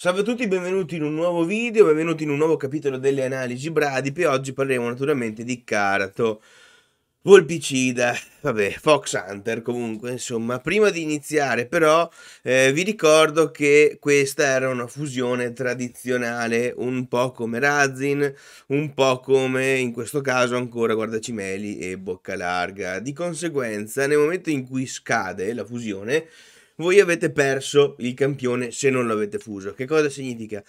Salve a tutti, benvenuti in un nuovo video, benvenuti in un nuovo capitolo delle analisi Bradipe. Oggi parleremo naturalmente di Carto, Volpicida, vabbè, Fox Hunter comunque, insomma. Prima di iniziare però eh, vi ricordo che questa era una fusione tradizionale, un po' come Razin, un po' come in questo caso ancora Guardacimeli e Bocca Larga. Di conseguenza nel momento in cui scade la fusione voi avete perso il campione se non l'avete fuso. Che cosa significa?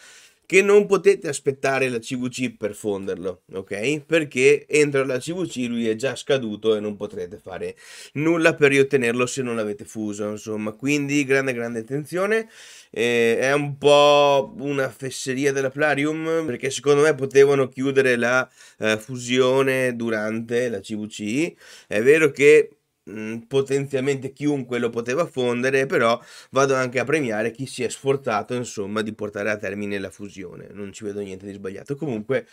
Che non potete aspettare la CVC per fonderlo, ok? Perché entra la CVC lui è già scaduto e non potrete fare nulla per riottenerlo se non l'avete fuso, insomma. Quindi grande grande attenzione. Eh, è un po' una fesseria della Plarium perché secondo me potevano chiudere la eh, fusione durante la CVC. È vero che potenzialmente chiunque lo poteva fondere, però vado anche a premiare chi si è sforzato, insomma, di portare a termine la fusione. Non ci vedo niente di sbagliato. Comunque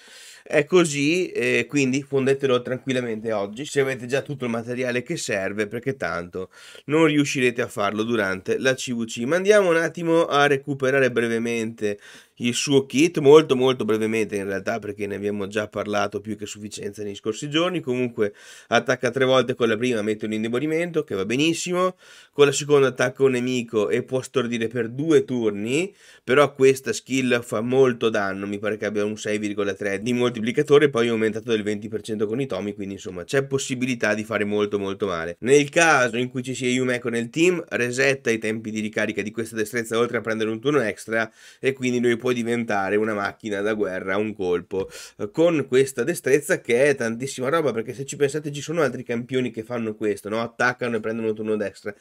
è così, eh, quindi fondetelo tranquillamente oggi, se avete già tutto il materiale che serve, perché tanto non riuscirete a farlo durante la CVC. Ma andiamo un attimo a recuperare brevemente il suo kit molto molto brevemente in realtà perché ne abbiamo già parlato più che a sufficienza negli scorsi giorni comunque attacca tre volte con la prima mette un indebolimento che va benissimo con la seconda attacca un nemico e può stordire per due turni però questa skill fa molto danno mi pare che abbia un 6,3 di moltiplicatore poi è aumentato del 20% con i tomi quindi insomma c'è possibilità di fare molto molto male nel caso in cui ci sia Yumeko nel team resetta i tempi di ricarica di questa destrezza oltre a prendere un turno extra e quindi lui può può diventare una macchina da guerra un colpo eh, con questa destrezza che è tantissima roba perché se ci pensate ci sono altri campioni che fanno questo no? attaccano e prendono turno destra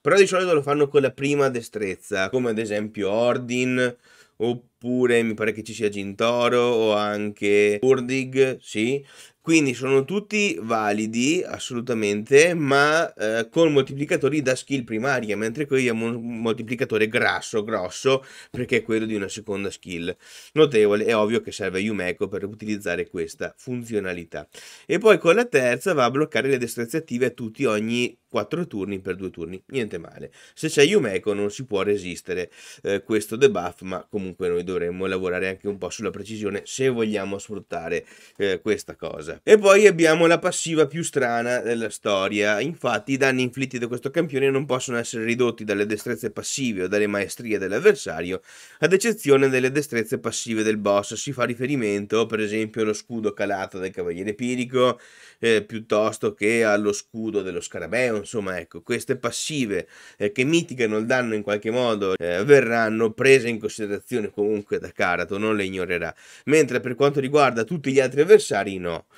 però di solito lo fanno con la prima destrezza come ad esempio Ordin oppure mi pare che ci sia Gintoro o anche Urdig sì quindi sono tutti validi assolutamente, ma eh, con moltiplicatori da skill primaria, mentre qui abbiamo un moltiplicatore grasso, grosso, perché è quello di una seconda skill notevole. È ovvio che serve Yumeco per utilizzare questa funzionalità. E poi con la terza va a bloccare le destrezze attive a tutti ogni 4 turni per 2 turni, niente male. Se c'è Yumeco non si può resistere eh, questo debuff, ma comunque noi dovremmo lavorare anche un po' sulla precisione se vogliamo sfruttare eh, questa cosa cosa. E poi abbiamo la passiva più strana della storia. Infatti i danni inflitti da questo campione non possono essere ridotti dalle destrezze passive o dalle maestrie dell'avversario, ad eccezione delle destrezze passive del boss. Si fa riferimento per esempio allo scudo calato del cavaliere pirico, eh, piuttosto che allo scudo dello scarabeo, insomma ecco, queste passive eh, che mitigano il danno in qualche modo eh, verranno prese in considerazione comunque da Karato, non le ignorerà. Mentre per quanto riguarda tutti gli altri avversari no.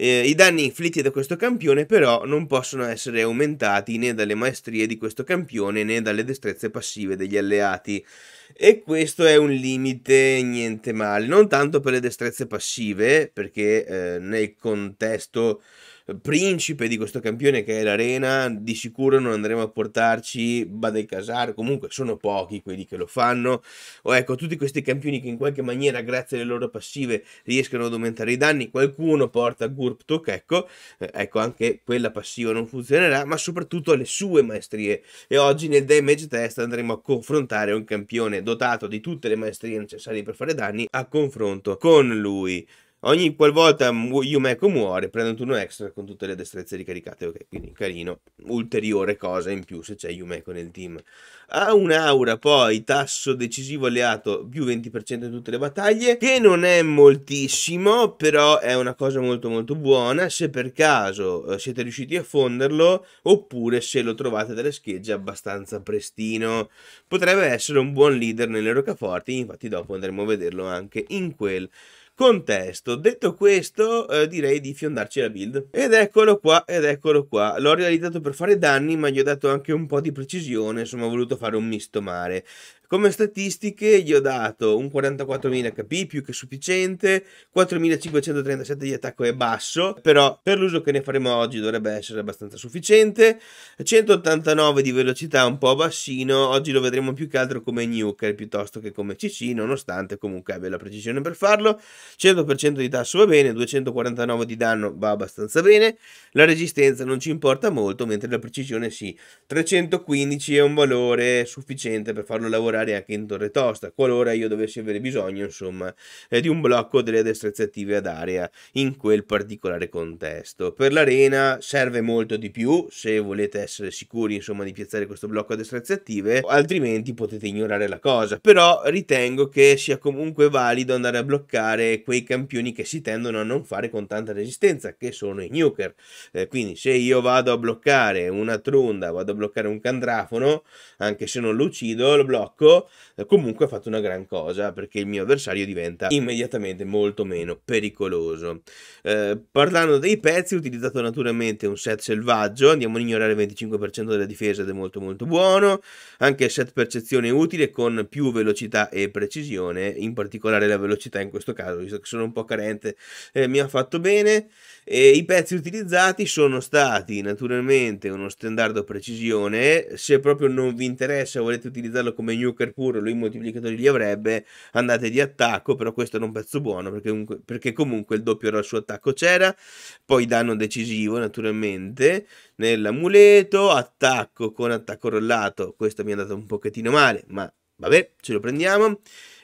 Eh, I danni inflitti da questo campione però non possono essere aumentati né dalle maestrie di questo campione né dalle destrezze passive degli alleati e questo è un limite niente male, non tanto per le destrezze passive perché eh, nel contesto principe di questo campione che è l'arena, di sicuro non andremo a portarci Badel Casar, comunque sono pochi quelli che lo fanno, o ecco tutti questi campioni che in qualche maniera grazie alle loro passive riescono ad aumentare i danni, qualcuno porta Guru Urptuk, ecco, eh, ecco anche quella passiva non funzionerà, ma soprattutto le sue maestrie. E oggi nel damage test andremo a confrontare un campione dotato di tutte le maestrie necessarie per fare danni a confronto con lui. Ogni qualvolta Yumeko muore, prende un turno extra con tutte le destrezze ricaricate. Ok, quindi carino. Ulteriore cosa in più se c'è Yumeko nel team. Ha un'aura poi, tasso decisivo alleato più 20% in tutte le battaglie, che non è moltissimo, però è una cosa molto molto buona se per caso eh, siete riusciti a fonderlo, oppure se lo trovate dalle schegge abbastanza prestino. Potrebbe essere un buon leader nelle rocaforti infatti dopo andremo a vederlo anche in quel contesto. Detto questo, eh, direi di fiondarci la build. Ed eccolo qua, ed eccolo qua. L'ho realizzato per fare danni, ma gli ho dato anche un po' di precisione, insomma ho voluto fare un misto mare. Come statistiche gli ho dato un 44.000 HP più che sufficiente, 4.537 di attacco è basso, però per l'uso che ne faremo oggi dovrebbe essere abbastanza sufficiente, 189 di velocità un po' bassino, oggi lo vedremo più che altro come nuker piuttosto che come CC, nonostante comunque abbia la precisione per farlo, 100% di tasso va bene, 249 di danno va abbastanza bene, la resistenza non ci importa molto, mentre la precisione sì, 315 è un valore sufficiente per farlo lavorare lavorare anche in torre tosta, qualora io dovessi avere bisogno, insomma, eh, di un blocco delle destrezze attive ad area in quel particolare contesto. Per l'arena serve molto di più, se volete essere sicuri, insomma, di piazzare questo blocco a destrezze attive, altrimenti potete ignorare la cosa. Però ritengo che sia comunque valido andare a bloccare quei campioni che si tendono a non fare con tanta resistenza, che sono i nuker. Eh, quindi se io vado a bloccare una trunda, vado a bloccare un candrafono, anche se non lo uccido, lo blocco attacco, eh, comunque ha fatto una gran cosa perché il mio avversario diventa immediatamente molto meno pericoloso. Eh, parlando dei pezzi, ho utilizzato naturalmente un set selvaggio, andiamo ad ignorare il 25% della difesa ed è molto molto buono, anche il set percezione utile con più velocità e precisione, in particolare la velocità in questo caso, visto che sono un po' carente, eh, mi ha fatto bene. E I pezzi utilizzati sono stati naturalmente uno standard precisione, se proprio non vi interessa volete utilizzarlo come new Zucker pure lui moltiplicatori li avrebbe, andate di attacco, però questo era un pezzo buono perché comunque, perché comunque il doppio era il suo attacco c'era, poi danno decisivo naturalmente nell'amuleto, attacco con attacco rollato, questo mi è andato un pochettino male, ma vabbè, ce lo prendiamo.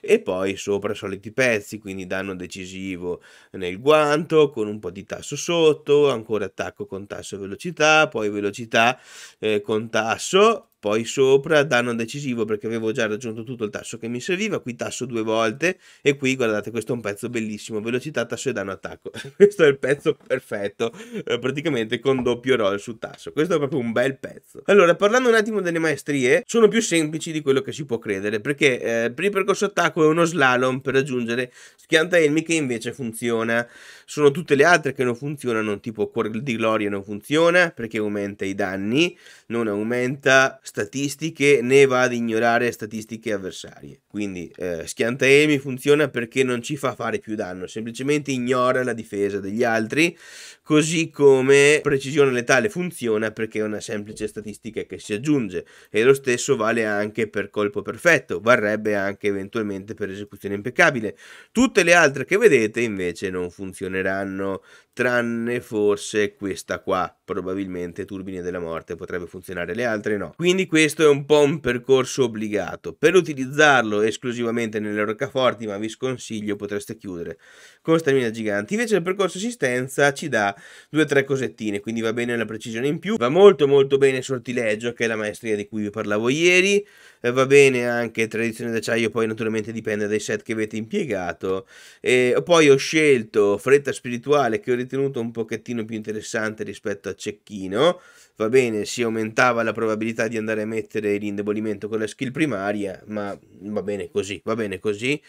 E poi sopra soliti pezzi, quindi danno decisivo nel guanto, con un po' di tasso sotto, ancora attacco con tasso e velocità, poi velocità eh, con tasso, poi sopra danno decisivo perché avevo già raggiunto tutto il tasso che mi serviva, qui tasso due volte e qui guardate questo è un pezzo bellissimo, velocità tasso e danno attacco, questo è il pezzo perfetto, eh, praticamente con doppio roll su tasso, questo è proprio un bel pezzo. Allora parlando un attimo delle maestrie, sono più semplici di quello che si può credere perché eh, per il percorso attacco è uno slalom per raggiungere schianta elmi che invece funziona, sono tutte le altre che non funzionano tipo cuore di gloria non funziona perché aumenta i danni, non aumenta statistiche né va ad ignorare statistiche avversarie. Quindi eh, Schiantaemi funziona perché non ci fa fare più danno, semplicemente ignora la difesa degli altri, così come precisione letale funziona perché è una semplice statistica che si aggiunge e lo stesso vale anche per colpo perfetto, varrebbe anche eventualmente per esecuzione impeccabile. Tutte le altre che vedete invece non funzioneranno, tranne forse questa qua, probabilmente turbine della morte potrebbe funzionare, le altre no. Quindi questo è un po' un percorso obbligato. Per utilizzarlo esclusivamente nelle roccaforti, ma vi sconsiglio, potreste chiudere con stamina gigante. Invece il percorso assistenza ci dà due o tre cosettine, quindi va bene la precisione in più, va molto molto bene il sortileggio, che è la maestria di cui vi parlavo ieri, eh, va bene anche tradizione d'acciaio, poi naturalmente dipende dai set che avete impiegato. E poi ho scelto fretta spirituale, che ho ritenuto un pochettino più interessante rispetto a cecchino, va bene, si aumentava la probabilità di andare a mettere l'indebolimento con la skill primaria, ma va bene così, va bene così,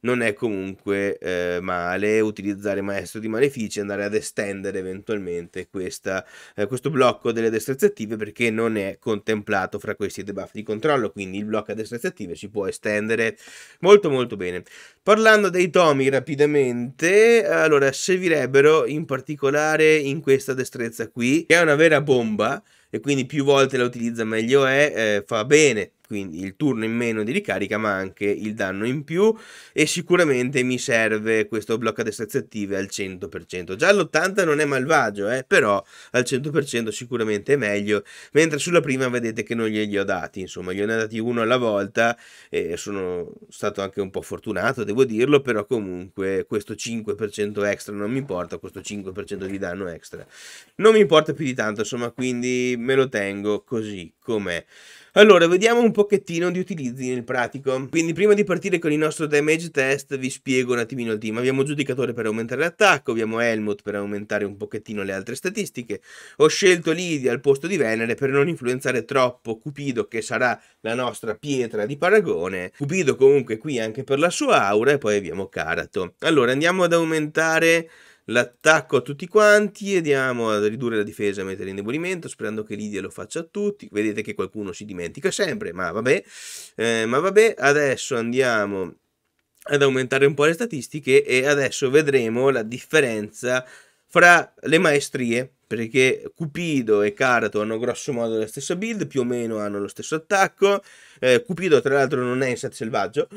non è comunque eh, male utilizzare maestro di malefici e andare ad estendere eventualmente questa, eh, questo blocco delle destrezze attive perché non è contemplato fra questi debuff di controllo, quindi il blocco a destrezze attive si può estendere molto molto bene. Parlando dei tomi rapidamente, allora servirebbero in particolare in questa destrezza qui, che è una vera bomba e quindi più volte la utilizza meglio è, eh, fa bene quindi il turno in meno di ricarica ma anche il danno in più e sicuramente mi serve questo blocco blocca destrezze attive al 100%. Già all'80 non è malvagio, eh, però al 100% sicuramente è meglio, mentre sulla prima vedete che non glieli ho dati, insomma gliene ho dati uno alla volta e sono stato anche un po' fortunato, devo dirlo, però comunque questo 5% extra non mi importa, questo 5% di danno extra non mi importa più di tanto, insomma quindi me lo tengo così com'è. Allora, vediamo un pochettino di utilizzi nel pratico. Quindi prima di partire con il nostro damage test vi spiego un attimino il team. Abbiamo giudicatore per aumentare l'attacco, abbiamo Helmut per aumentare un pochettino le altre statistiche. Ho scelto Lidia al posto di Venere per non influenzare troppo Cupido che sarà la nostra pietra di paragone. Cupido comunque qui anche per la sua aura e poi abbiamo Karato. Allora, andiamo ad aumentare l'attacco a tutti quanti e andiamo a ridurre la difesa e mettere indebolimento sperando che l'Idia lo faccia a tutti vedete che qualcuno si dimentica sempre ma vabbè eh, ma vabbè adesso andiamo ad aumentare un po' le statistiche e adesso vedremo la differenza fra le maestrie perché Cupido e Carato hanno grosso modo la stessa build più o meno hanno lo stesso attacco eh, Cupido, tra l'altro, non è in set selvaggio,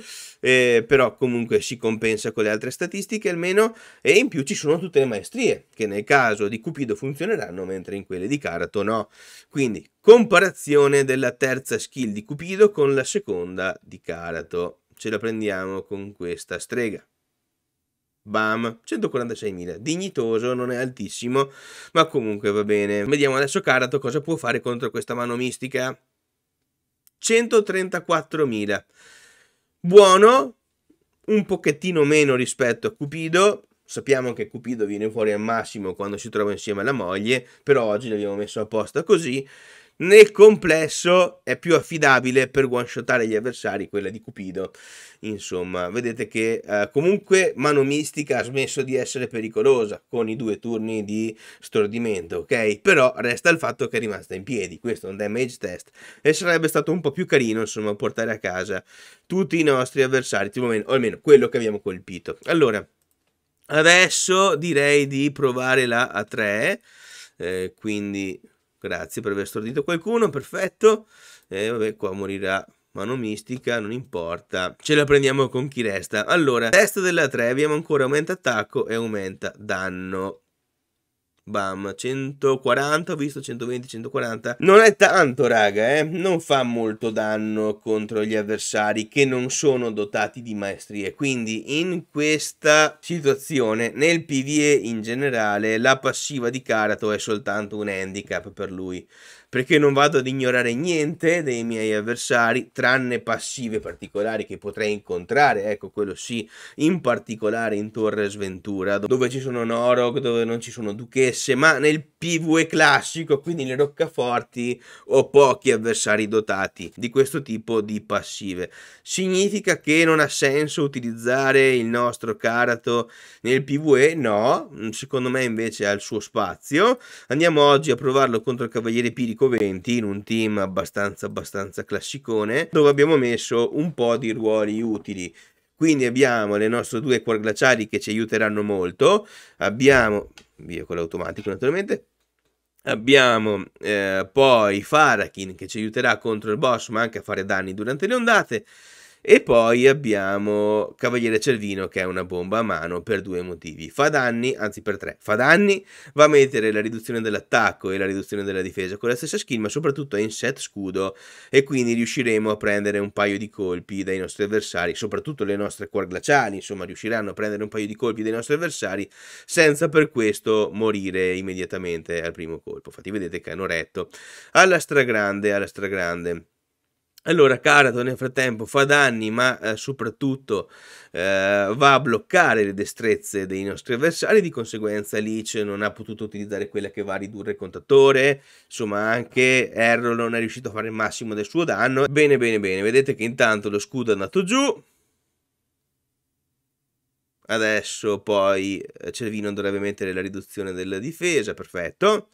eh, però comunque si compensa con le altre statistiche almeno. E in più ci sono tutte le maestrie, che nel caso di Cupido funzioneranno, mentre in quelle di Karato no. Quindi, comparazione della terza skill di Cupido con la seconda di Karato. Ce la prendiamo con questa strega. Bam, 146.000, dignitoso, non è altissimo, ma comunque va bene. Vediamo adesso Karato cosa può fare contro questa mano mistica. 134.000. Buono, un pochettino meno rispetto a Cupido. Sappiamo che Cupido viene fuori al massimo quando si trova insieme alla moglie, però oggi l'abbiamo messo apposta così nel complesso è più affidabile per one-shotare gli avversari quella di Cupido. Insomma, vedete che eh, comunque Mano Mistica ha smesso di essere pericolosa con i due turni di stordimento, ok? Però resta il fatto che è rimasta in piedi, questo è un damage test e sarebbe stato un po' più carino, insomma, portare a casa tutti i nostri avversari, o almeno quello che abbiamo colpito. Allora, adesso direi di provare la A3, eh, quindi Grazie per aver stordito qualcuno, perfetto. E eh, vabbè, qua morirà mano mistica, non importa. Ce la prendiamo con chi resta. Allora, testa della 3, abbiamo ancora aumenta attacco e aumenta danno. Bam, 140, ho visto 120, 140. Non è tanto, raga, eh. Non fa molto danno contro gli avversari che non sono dotati di maestrie. Quindi in questa situazione, nel PvE in generale, la passiva di Karato è soltanto un handicap per lui perché non vado ad ignorare niente dei miei avversari, tranne passive particolari che potrei incontrare, ecco quello sì, in particolare in Torre Sventura, dove ci sono Norog, dove non ci sono duchesse, ma nel PvE classico, quindi le roccaforti, ho pochi avversari dotati di questo tipo di passive. Significa che non ha senso utilizzare il nostro Karato nel PvE? No, secondo me invece ha il suo spazio. Andiamo oggi a provarlo contro il Cavaliere Pirico 20 in un team abbastanza abbastanza classicone dove abbiamo messo un po' di ruoli utili quindi abbiamo le nostre due cuor glaciali che ci aiuteranno molto abbiamo via con l'automatico naturalmente Abbiamo eh, poi Farakin che ci aiuterà contro il boss ma anche a fare danni durante le ondate. E poi abbiamo Cavaliere Cervino che è una bomba a mano per due motivi. Fa danni, anzi per tre. Fa danni, va a mettere la riduzione dell'attacco e la riduzione della difesa con la stessa skill, ma soprattutto è in set scudo e quindi riusciremo a prendere un paio di colpi dai nostri avversari, soprattutto le nostre cuor glaciali, insomma riusciranno a prendere un paio di colpi dai nostri avversari senza per questo morire immediatamente al primo colpo. Infatti vedete che hanno retto alla stragrande, alla stragrande. Allora Carato nel frattempo fa danni ma eh, soprattutto eh, va a bloccare le destrezze dei nostri avversari, di conseguenza Alice non ha potuto utilizzare quella che va a ridurre il contatore, insomma anche Errol non è riuscito a fare il massimo del suo danno. Bene bene bene, vedete che intanto lo scudo è andato giù, adesso poi eh, Cervino dovrebbe mettere la riduzione della difesa, perfetto.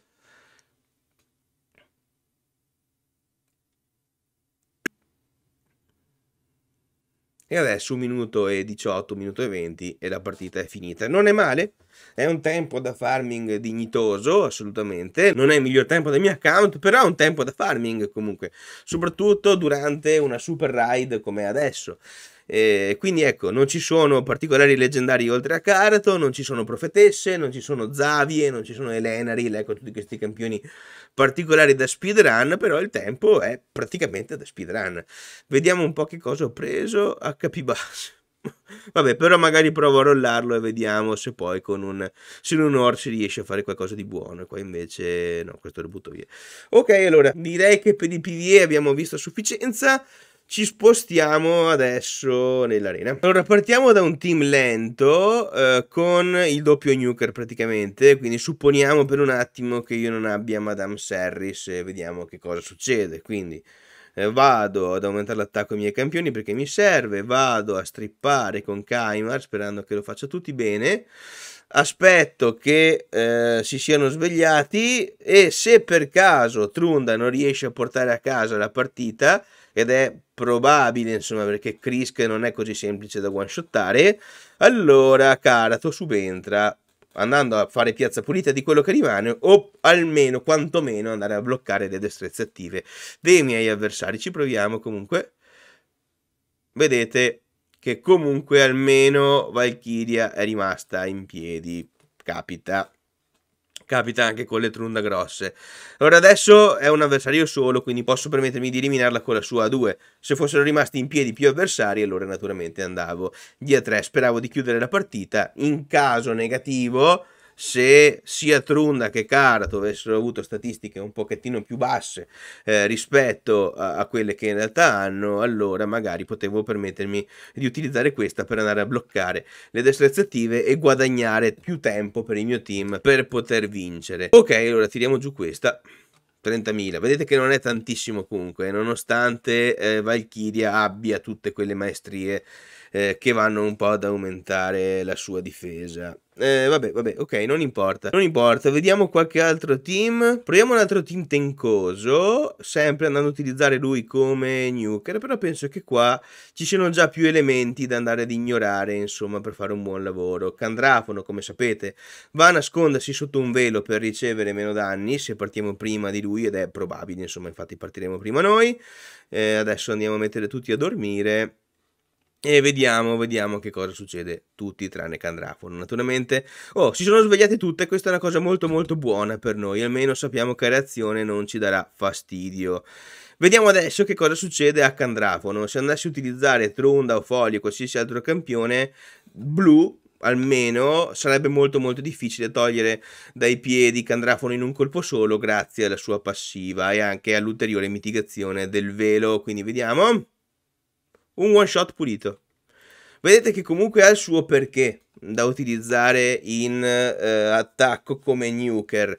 e adesso un minuto e 18, minuto e 20 e la partita è finita. Non è male, è un tempo da farming dignitoso, assolutamente. Non è il miglior tempo del mio account, però è un tempo da farming comunque, soprattutto durante una super ride come adesso. E quindi ecco, non ci sono particolari leggendari oltre a Carato, non ci sono profetesse, non ci sono Zavie, non ci sono Elenaril, ecco tutti questi campioni particolari da speedrun, però il tempo è praticamente da speedrun. Vediamo un po' che cosa ho preso, HP base. Vabbè, però magari provo a rollarlo e vediamo se poi con un, se un or si riesce a fare qualcosa di buono. Qua invece no, questo lo butto via. Ok, allora direi che per i PVE abbiamo visto a sufficienza ci spostiamo adesso nell'arena. Allora, partiamo da un team lento eh, con il doppio nuker praticamente, quindi supponiamo per un attimo che io non abbia Madame Serris e vediamo che cosa succede. Quindi eh, vado ad aumentare l'attacco ai miei campioni perché mi serve, vado a strippare con Kaimar sperando che lo faccia tutti bene aspetto che eh, si siano svegliati e se per caso Trunda non riesce a portare a casa la partita ed è probabile, insomma, perché Krisk non è così semplice da one-shottare. Allora Carato subentra andando a fare piazza pulita di quello che rimane o almeno quantomeno andare a bloccare le destrezze attive dei miei avversari. Ci proviamo comunque. Vedete che comunque almeno Valkyria è rimasta in piedi. Capita capita anche con le trunda grosse. Allora adesso è un avversario solo, quindi posso permettermi di eliminarla con la sua A2. Se fossero rimasti in piedi più avversari, allora naturalmente andavo di A3. Speravo di chiudere la partita. In caso negativo se sia Trunda che Carato avessero avuto statistiche un pochettino più basse eh, rispetto a, a, quelle che in realtà hanno, allora magari potevo permettermi di utilizzare questa per andare a bloccare le destrezzative e guadagnare più tempo per il mio team per poter vincere. Ok, allora tiriamo giù questa. 30.000, vedete che non è tantissimo comunque, nonostante eh, Valkyria abbia tutte quelle maestrie eh, che vanno un po' ad aumentare la sua difesa. Eh, vabbè, vabbè, ok, non importa. Non importa, vediamo qualche altro team. Proviamo un altro team tencoso, sempre andando a utilizzare lui come nuker, però penso che qua ci siano già più elementi da andare ad ignorare, insomma, per fare un buon lavoro. Candrafono, come sapete, va a nascondersi sotto un velo per ricevere meno danni, se partiamo prima di lui, ed è probabile, insomma, infatti partiremo prima noi. Eh, adesso andiamo a mettere tutti a dormire e vediamo, vediamo che cosa succede, tutti tranne Candrafon, naturalmente. Oh, si sono svegliate tutte, questa è una cosa molto molto buona per noi, almeno sappiamo che reazione non ci darà fastidio. Vediamo adesso che cosa succede a Candrafono, se andassi a utilizzare Tronda o Foglie o qualsiasi altro campione, blu almeno sarebbe molto molto difficile togliere dai piedi Candrafono in un colpo solo grazie alla sua passiva e anche all'ulteriore mitigazione del velo, quindi vediamo un one shot pulito. Vedete che comunque ha il suo perché da utilizzare in eh, attacco come nuker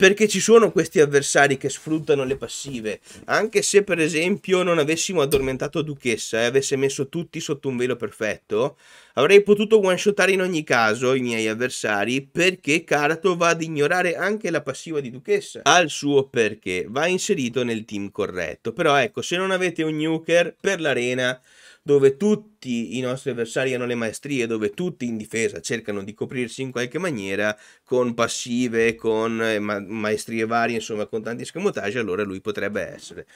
perché ci sono questi avversari che sfruttano le passive. Anche se, per esempio, non avessimo addormentato Duchessa e avesse messo tutti sotto un velo perfetto, avrei potuto one-shotare in ogni caso i miei avversari perché Karato va ad ignorare anche la passiva di Duchessa. Al suo perché, va inserito nel team corretto. Però ecco, se non avete un nuker per l'arena dove tutti i nostri avversari hanno le maestrie, dove tutti in difesa cercano di coprirsi in qualche maniera con passive, con eh, ma- maestrie varie, insomma con tanti scamotaggi, allora lui potrebbe essere.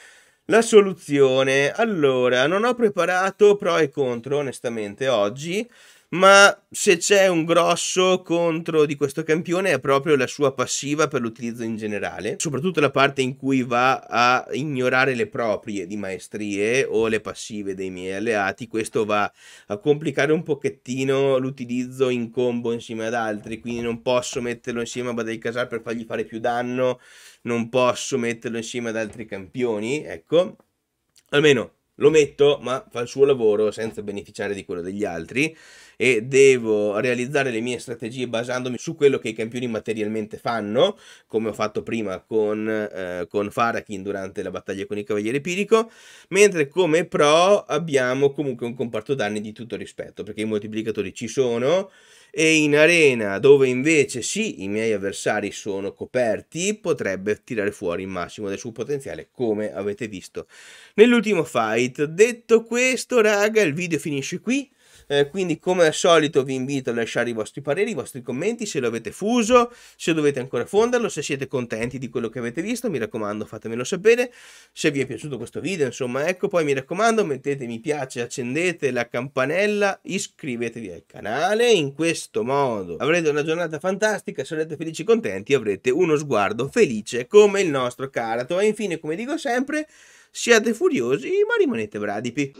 La soluzione, allora, non ho preparato pro e contro onestamente oggi, ma se c'è un grosso contro di questo campione è proprio la sua passiva per l'utilizzo in generale, soprattutto la parte in cui va a ignorare le proprie di maestrie o le passive dei miei alleati, questo va a complicare un pochettino l'utilizzo in combo insieme ad altri, quindi non posso metterlo insieme a Badai Casar per fargli fare più danno, non posso metterlo insieme ad altri campioni, ecco, almeno lo metto, ma fa il suo lavoro senza beneficiare di quello degli altri e devo realizzare le mie strategie basandomi su quello che i campioni materialmente fanno, come ho fatto prima con, eh, con Farakin durante la battaglia con il Cavaliere Pirico, mentre come pro abbiamo comunque un comparto danni di tutto rispetto, perché i moltiplicatori ci sono, e in arena dove invece sì i miei avversari sono coperti potrebbe tirare fuori il massimo del suo potenziale come avete visto nell'ultimo fight detto questo raga il video finisce qui eh, quindi come al solito vi invito a lasciare i vostri pareri, i vostri commenti, se lo avete fuso, se dovete ancora fonderlo, se siete contenti di quello che avete visto, mi raccomando fatemelo sapere, se vi è piaciuto questo video, insomma ecco, poi mi raccomando mettete mi piace, accendete la campanella, iscrivetevi al canale, in questo modo avrete una giornata fantastica, sarete felici e contenti, avrete uno sguardo felice come il nostro Carato e infine come dico sempre, siate furiosi ma rimanete bradipi.